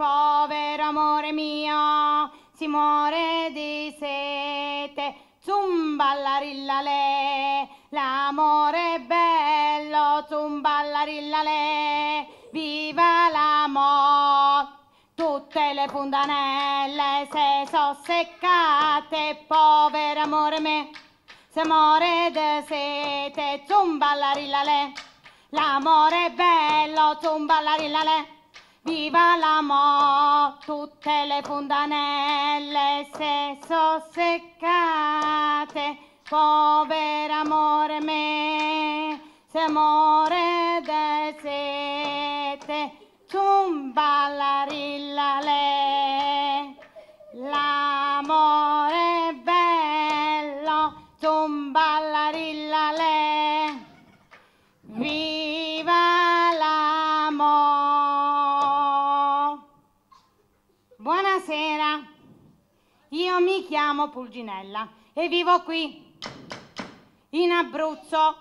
povero amore mio si muore di sete. Zumballarillale, l'amore è bello, zumballarillale, viva l'amore. Tutte le puntanelle se so seccate, povero amore me, se muore di sete. Zumballarillale, l'amore è bello, zumballarillale. Viva la mo, tutte le fontanelle se sosseccate, povero amore me, se muore de sete, zumballarilla le, l'amore è bello, zumballarilla le. Buonasera, io mi chiamo Pulginella e vivo qui, in Abruzzo.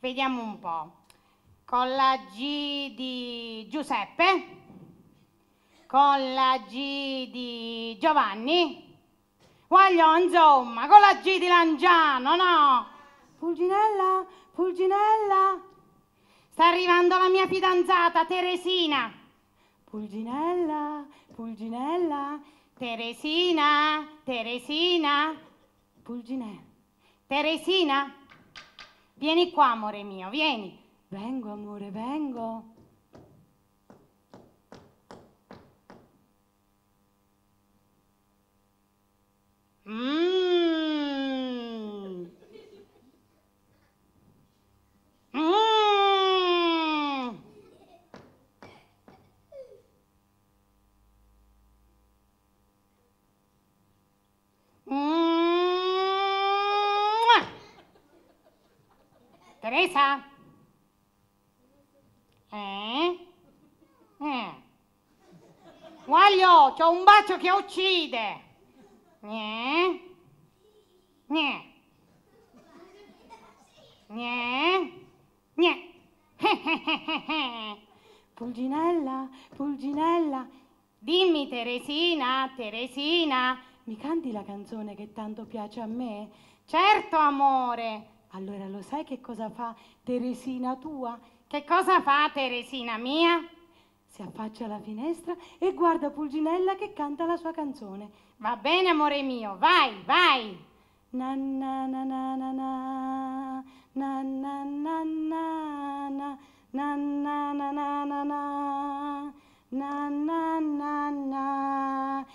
Vediamo un po'. Con la G di Giuseppe, con la G di Giovanni, voglio insomma, con la G di Langiano, no? Pulginella, Pulginella, sta arrivando la mia fidanzata Teresina. Pulginella, Pulginella, Teresina, Teresina, Pulginella, Teresina, vieni qua amore mio, vieni. Vengo amore, vengo. Teresa? Eh? eh. Guaglio, c'ho un bacio che uccide. Eh? Eh. Eh? Eh. Pulginella, Pulginella, dimmi Teresina, Teresina, mi canti la canzone che tanto piace a me? Certo, amore. Allora lo sai che cosa fa Teresina tua? Che cosa fa Teresina mia? Si affaccia alla finestra e guarda Pulginella che canta la sua canzone. Va bene, amore mio, vai, vai! Na na na na na na na na na na na na na na na na na na na na